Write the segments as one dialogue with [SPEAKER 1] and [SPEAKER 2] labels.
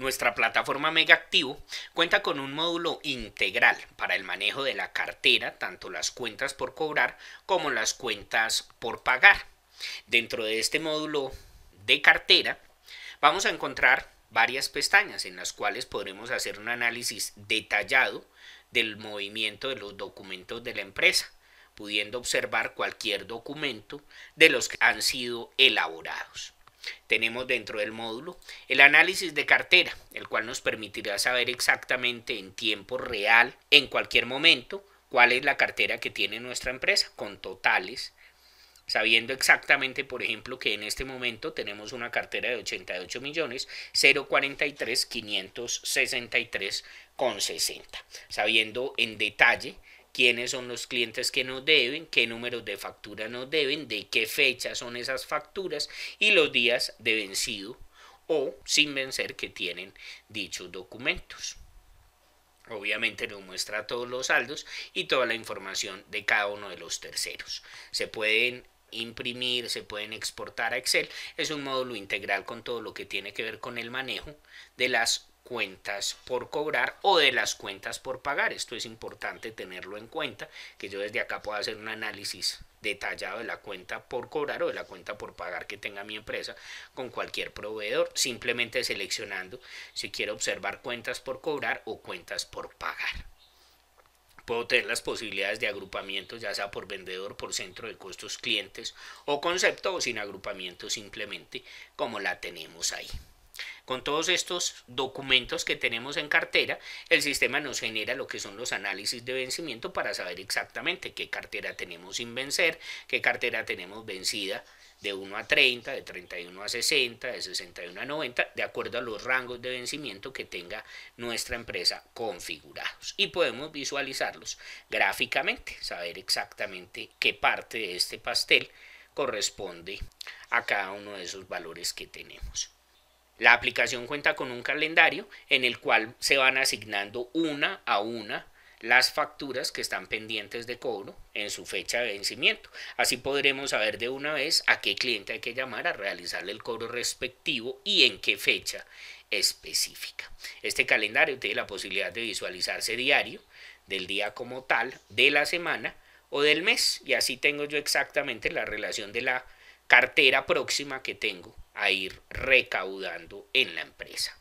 [SPEAKER 1] Nuestra plataforma Mega Activo cuenta con un módulo integral para el manejo de la cartera, tanto las cuentas por cobrar como las cuentas por pagar. Dentro de este módulo de cartera vamos a encontrar varias pestañas en las cuales podremos hacer un análisis detallado del movimiento de los documentos de la empresa, pudiendo observar cualquier documento de los que han sido elaborados tenemos dentro del módulo el análisis de cartera, el cual nos permitirá saber exactamente en tiempo real, en cualquier momento, cuál es la cartera que tiene nuestra empresa con totales, sabiendo exactamente, por ejemplo, que en este momento tenemos una cartera de 88 millones 043 563 con sabiendo en detalle quiénes son los clientes que nos deben, qué números de factura nos deben, de qué fecha son esas facturas y los días de vencido o sin vencer que tienen dichos documentos. Obviamente nos muestra todos los saldos y toda la información de cada uno de los terceros. Se pueden imprimir, se pueden exportar a Excel. Es un módulo integral con todo lo que tiene que ver con el manejo de las cuentas por cobrar o de las cuentas por pagar. Esto es importante tenerlo en cuenta, que yo desde acá puedo hacer un análisis detallado de la cuenta por cobrar o de la cuenta por pagar que tenga mi empresa con cualquier proveedor, simplemente seleccionando si quiero observar cuentas por cobrar o cuentas por pagar. Puedo tener las posibilidades de agrupamiento, ya sea por vendedor, por centro de costos, clientes o concepto, o sin agrupamiento simplemente como la tenemos ahí. Con todos estos documentos que tenemos en cartera, el sistema nos genera lo que son los análisis de vencimiento para saber exactamente qué cartera tenemos sin vencer, qué cartera tenemos vencida de 1 a 30, de 31 a 60, de 61 a 90, de acuerdo a los rangos de vencimiento que tenga nuestra empresa configurados. Y podemos visualizarlos gráficamente, saber exactamente qué parte de este pastel corresponde a cada uno de esos valores que tenemos. La aplicación cuenta con un calendario en el cual se van asignando una a una las facturas que están pendientes de cobro en su fecha de vencimiento. Así podremos saber de una vez a qué cliente hay que llamar a realizarle el cobro respectivo y en qué fecha específica. Este calendario tiene la posibilidad de visualizarse diario, del día como tal, de la semana o del mes. Y así tengo yo exactamente la relación de la cartera próxima que tengo a ir recaudando en la empresa.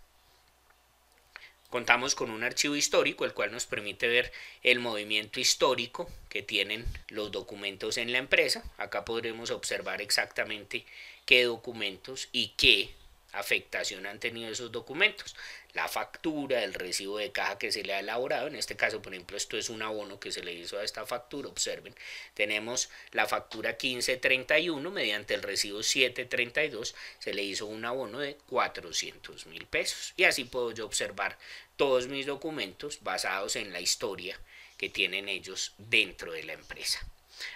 [SPEAKER 1] Contamos con un archivo histórico, el cual nos permite ver el movimiento histórico que tienen los documentos en la empresa. Acá podremos observar exactamente qué documentos y qué afectación han tenido esos documentos. La factura, el recibo de caja que se le ha elaborado, en este caso, por ejemplo, esto es un abono que se le hizo a esta factura, observen, tenemos la factura 1531, mediante el recibo 732 se le hizo un abono de 400 mil pesos. Y así puedo yo observar todos mis documentos basados en la historia que tienen ellos dentro de la empresa.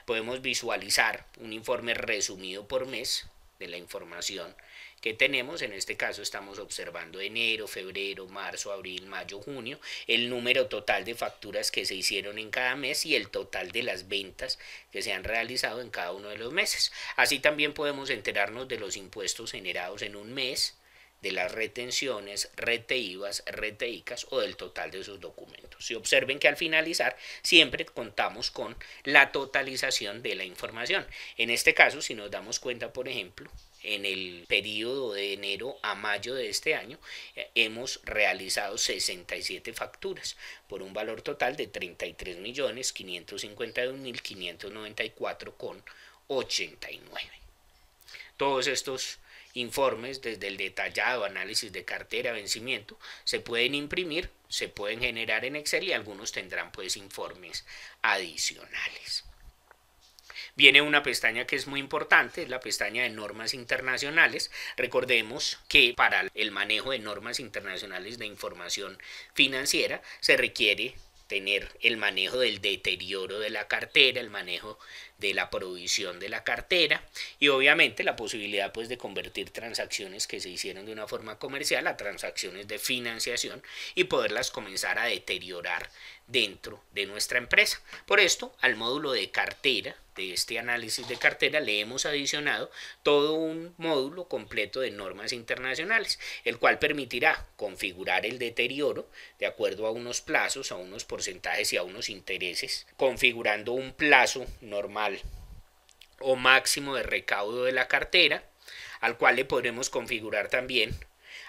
[SPEAKER 1] Podemos visualizar un informe resumido por mes de la información que tenemos, en este caso estamos observando enero, febrero, marzo, abril, mayo, junio, el número total de facturas que se hicieron en cada mes y el total de las ventas que se han realizado en cada uno de los meses. Así también podemos enterarnos de los impuestos generados en un mes, de las retenciones, reteivas, reteicas o del total de sus documentos. Si observen que al finalizar siempre contamos con la totalización de la información. En este caso, si nos damos cuenta, por ejemplo, en el periodo de enero a mayo de este año eh, hemos realizado 67 facturas por un valor total de 33.551.594,89. Todos estos informes, desde el detallado análisis de cartera, vencimiento, se pueden imprimir, se pueden generar en Excel y algunos tendrán pues informes adicionales. Viene una pestaña que es muy importante, es la pestaña de normas internacionales. Recordemos que para el manejo de normas internacionales de información financiera se requiere tener el manejo del deterioro de la cartera, el manejo de la provisión de la cartera y obviamente la posibilidad pues de convertir transacciones que se hicieron de una forma comercial a transacciones de financiación y poderlas comenzar a deteriorar dentro de nuestra empresa. Por esto, al módulo de cartera de este análisis de cartera le hemos adicionado todo un módulo completo de normas internacionales, el cual permitirá configurar el deterioro de acuerdo a unos plazos, a unos porcentajes y a unos intereses, configurando un plazo normal o máximo de recaudo de la cartera, al cual le podremos configurar también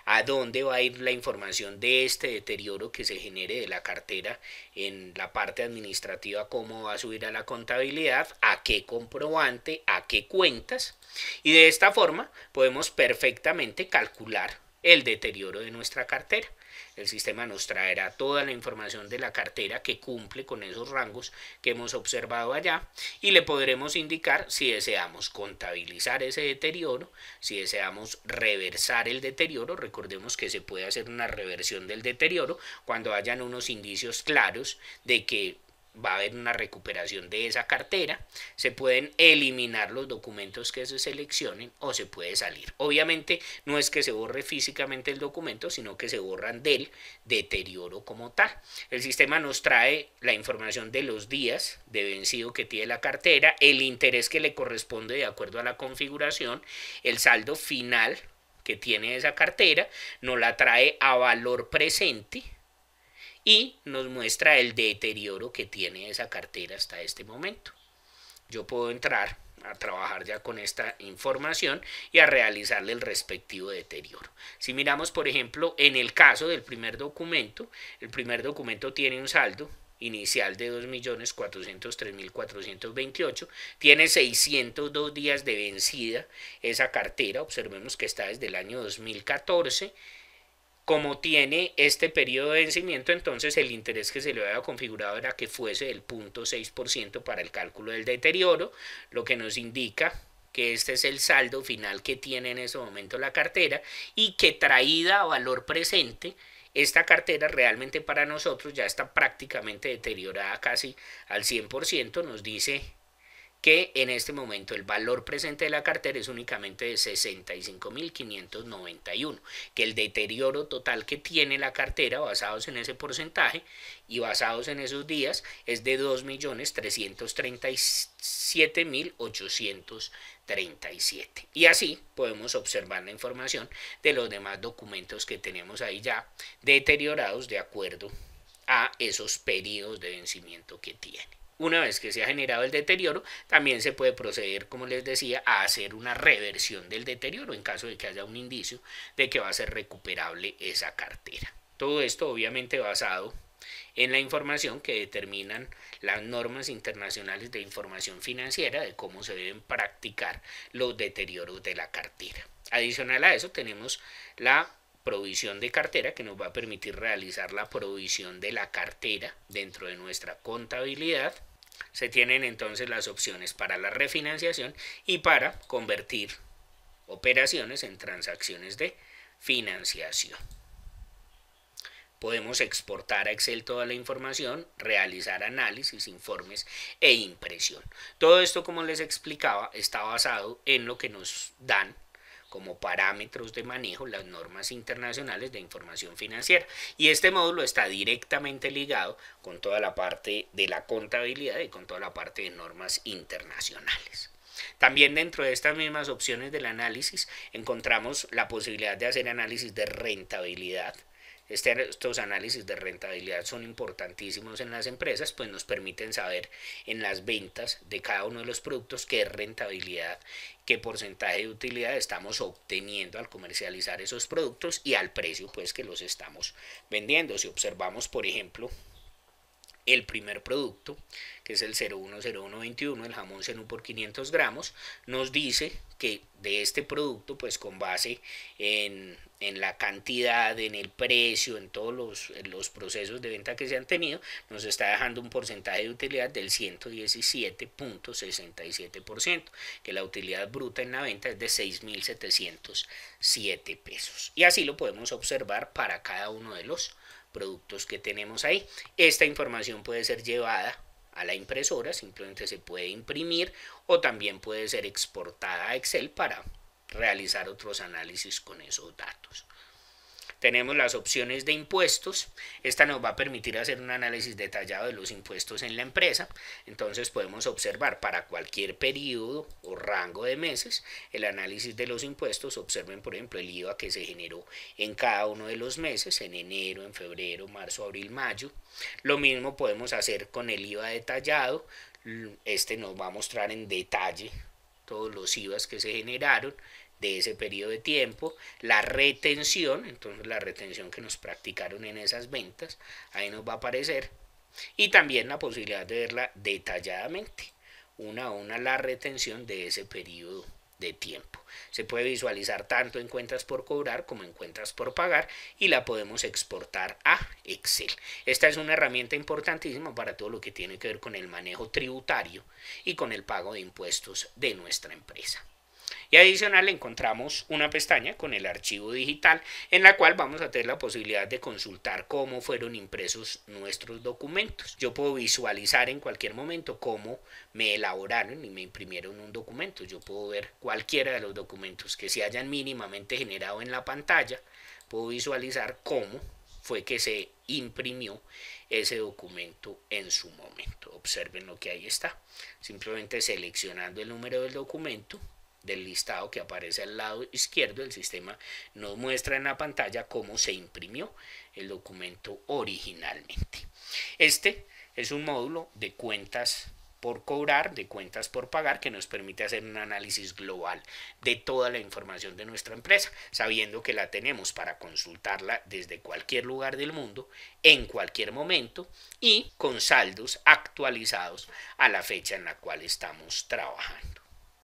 [SPEAKER 1] a dónde va a ir la información de este deterioro que se genere de la cartera en la parte administrativa, cómo va a subir a la contabilidad, a qué comprobante, a qué cuentas. Y de esta forma podemos perfectamente calcular el deterioro de nuestra cartera. El sistema nos traerá toda la información de la cartera que cumple con esos rangos que hemos observado allá y le podremos indicar si deseamos contabilizar ese deterioro, si deseamos reversar el deterioro. Recordemos que se puede hacer una reversión del deterioro cuando hayan unos indicios claros de que va a haber una recuperación de esa cartera, se pueden eliminar los documentos que se seleccionen o se puede salir. Obviamente no es que se borre físicamente el documento, sino que se borran del deterioro como tal. El sistema nos trae la información de los días de vencido que tiene la cartera, el interés que le corresponde de acuerdo a la configuración, el saldo final que tiene esa cartera, nos la trae a valor presente, y nos muestra el deterioro que tiene esa cartera hasta este momento. Yo puedo entrar a trabajar ya con esta información y a realizarle el respectivo deterioro. Si miramos, por ejemplo, en el caso del primer documento, el primer documento tiene un saldo inicial de 2.403.428, tiene 602 días de vencida esa cartera, observemos que está desde el año 2014, como tiene este periodo de vencimiento, entonces el interés que se le había configurado era que fuese el 0.6% para el cálculo del deterioro, lo que nos indica que este es el saldo final que tiene en ese momento la cartera y que traída a valor presente, esta cartera realmente para nosotros ya está prácticamente deteriorada casi al 100%, nos dice que en este momento el valor presente de la cartera es únicamente de 65.591, que el deterioro total que tiene la cartera basados en ese porcentaje y basados en esos días es de 2,337,837. Y así podemos observar la información de los demás documentos que tenemos ahí ya deteriorados de acuerdo a esos periodos de vencimiento que tiene. Una vez que se ha generado el deterioro, también se puede proceder, como les decía, a hacer una reversión del deterioro en caso de que haya un indicio de que va a ser recuperable esa cartera. Todo esto obviamente basado en la información que determinan las normas internacionales de información financiera de cómo se deben practicar los deterioros de la cartera. Adicional a eso tenemos la provisión de cartera que nos va a permitir realizar la provisión de la cartera dentro de nuestra contabilidad. Se tienen entonces las opciones para la refinanciación y para convertir operaciones en transacciones de financiación. Podemos exportar a Excel toda la información, realizar análisis, informes e impresión. Todo esto, como les explicaba, está basado en lo que nos dan como parámetros de manejo las normas internacionales de información financiera. Y este módulo está directamente ligado con toda la parte de la contabilidad y con toda la parte de normas internacionales. También dentro de estas mismas opciones del análisis encontramos la posibilidad de hacer análisis de rentabilidad, este estos análisis de rentabilidad son importantísimos en las empresas, pues nos permiten saber en las ventas de cada uno de los productos qué rentabilidad, qué porcentaje de utilidad estamos obteniendo al comercializar esos productos y al precio pues que los estamos vendiendo. Si observamos, por ejemplo, el primer producto, que es el 010121, el jamón senú por 500 gramos, nos dice que de este producto, pues con base en, la cantidad, en el precio, en todos los, los, procesos de venta que se han tenido, nos está dejando un porcentaje de utilidad del 117.67%, que la utilidad bruta en la venta es de 6.707 pesos. Y así lo podemos observar para cada uno de los productos que tenemos ahí. Esta información puede ser llevada a la impresora, simplemente se puede imprimir o también puede ser exportada a Excel para realizar otros análisis con esos datos tenemos las opciones de impuestos. Esta nos va a permitir hacer un análisis detallado de los impuestos en la empresa. Entonces podemos observar para cualquier periodo o rango de meses el análisis de los impuestos. Observen, por ejemplo, el IVA que se generó en cada uno de los meses, en enero, en febrero, marzo, abril, mayo. Lo mismo podemos hacer con el IVA detallado. Este nos va a mostrar en detalle todos los IVAs que se generaron de ese periodo de tiempo, la retención, entonces la retención que nos practicaron en esas ventas, ahí nos va a aparecer, y también la posibilidad de verla detalladamente, una a una la retención de ese periodo de tiempo. Se puede visualizar tanto en cuentas por cobrar como en cuentas por pagar y la podemos exportar a Excel. Esta es una herramienta importantísima para todo lo que tiene que ver con el manejo tributario y con el pago de impuestos de nuestra empresa. Y adicional encontramos una pestaña con el archivo digital en la cual vamos a tener la posibilidad de consultar cómo fueron impresos nuestros documentos. Yo puedo visualizar en cualquier momento cómo me elaboraron y me imprimieron un documento. Yo puedo ver cualquiera de los documentos que se hayan mínimamente generado en la pantalla. Puedo visualizar cómo fue que se imprimió ese documento en su momento. Observen lo que ahí está. Simplemente seleccionando el número del documento, del listado que aparece al lado izquierdo del sistema nos muestra en la pantalla cómo se imprimió el documento originalmente. Este es un módulo de cuentas por cobrar, de cuentas por pagar, que nos permite hacer un análisis global de toda la información de nuestra empresa, sabiendo que la tenemos para consultarla desde cualquier lugar del mundo, en cualquier momento y con saldos actualizados a la fecha en la cual estamos trabajando.